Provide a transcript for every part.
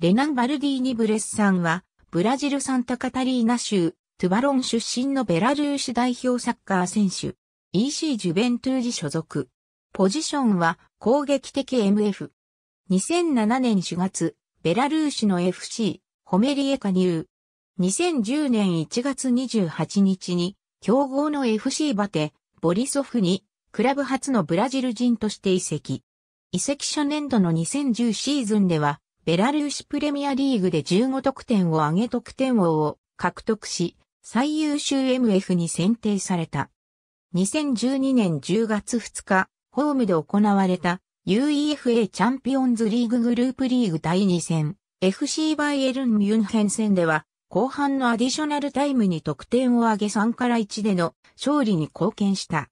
レナン・バルディーニ・ブレスさんは、ブラジル・サンタカタリーナ州、トゥバロン出身のベラルーシ代表サッカー選手、EC ジュベントゥージ所属。ポジションは攻撃的 MF。2007年4月、ベラルーシの FC、ホメリエ加入。2010年1月28日に、強豪の FC バテ、ボリソフに、クラブ初のブラジル人として移籍。移籍初年度の2010シーズンでは、ベラルーシプレミアリーグで15得点を挙げ得点王を獲得し、最優秀 MF に選定された。2012年10月2日、ホームで行われた UEFA チャンピオンズリーググループリーグ第2戦、FC バイエルン・ミュンヘン戦では、後半のアディショナルタイムに得点を挙げ3から1での勝利に貢献した。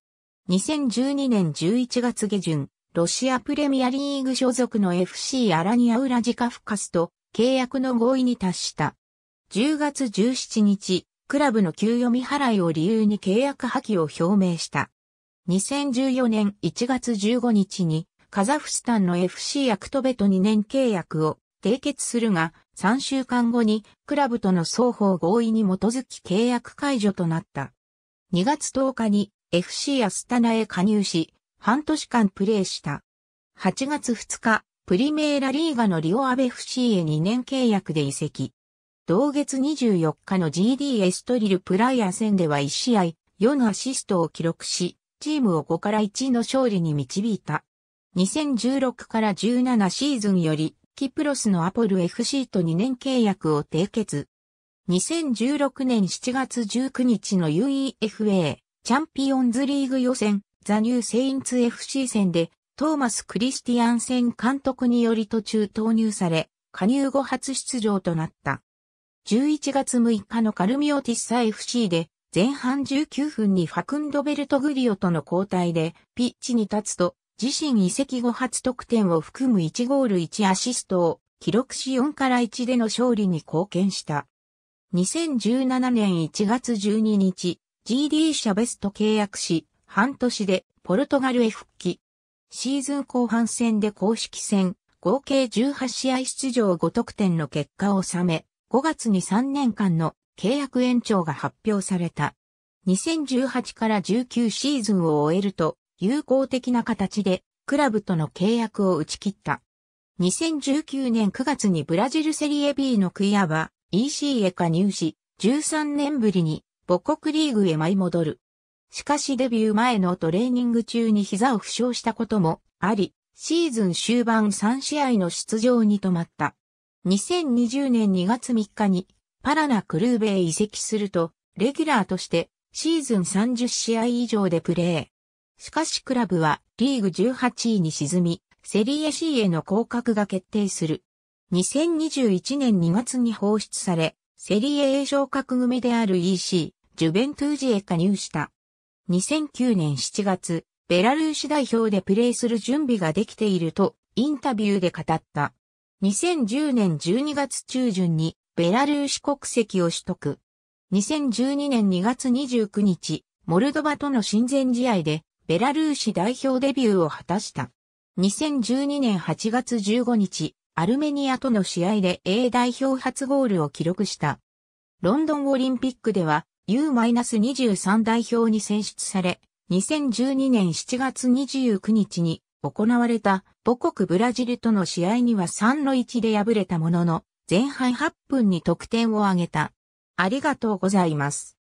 2012年11月下旬、ロシアプレミアリーグ所属の FC アラニアウラジカフカスと契約の合意に達した。10月17日、クラブの給与未払いを理由に契約破棄を表明した。2014年1月15日にカザフスタンの FC アクトベと2年契約を締結するが、3週間後にクラブとの双方合意に基づき契約解除となった。2月10日に FC アスタナへ加入し、半年間プレーした。8月2日、プリメーラリーガのリオアベ FC へ2年契約で移籍。同月24日の GD エストリルプライア戦では1試合4アシストを記録し、チームを5から1の勝利に導いた。2016から17シーズンより、キプロスのアポル FC と2年契約を締結。2016年7月19日の UEFA チャンピオンズリーグ予選ザ・ニュー・セインツ FC 戦で、トーマス・クリスティアンセン監督により途中投入され、加入後初出場となった。11月6日のカルミオティッサ FC で、前半19分にファクンド・ベルトグリオとの交代で、ピッチに立つと、自身移籍後初得点を含む1ゴール1アシストを、記録し4から1での勝利に貢献した。2017年1月12日、GD 社ベスト契約し、半年でポルトガルへ復帰。シーズン後半戦で公式戦、合計18試合出場5得点の結果を収め、5月に3年間の契約延長が発表された。2018から19シーズンを終えると、友好的な形でクラブとの契約を打ち切った。2019年9月にブラジルセリエ B のクイアバ EC へ加入し、13年ぶりに母国リーグへ舞い戻る。しかしデビュー前のトレーニング中に膝を負傷したこともあり、シーズン終盤3試合の出場に止まった。2020年2月3日にパラナクルーベへ移籍すると、レギュラーとしてシーズン30試合以上でプレー。しかしクラブはリーグ18位に沈み、セリエ C への降格が決定する。2021年2月に放出され、セリエ A 昇格組である EC、ジュベントゥージへ加入した。2009年7月、ベラルーシ代表でプレーする準備ができていると、インタビューで語った。2010年12月中旬に、ベラルーシ国籍を取得。2012年2月29日、モルドバとの親善試合で、ベラルーシ代表デビューを果たした。2012年8月15日、アルメニアとの試合で A 代表初ゴールを記録した。ロンドンオリンピックでは U-23 代表に選出され、2012年7月29日に行われた母国ブラジルとの試合には3の1で敗れたものの、前半8分に得点を挙げた。ありがとうございます。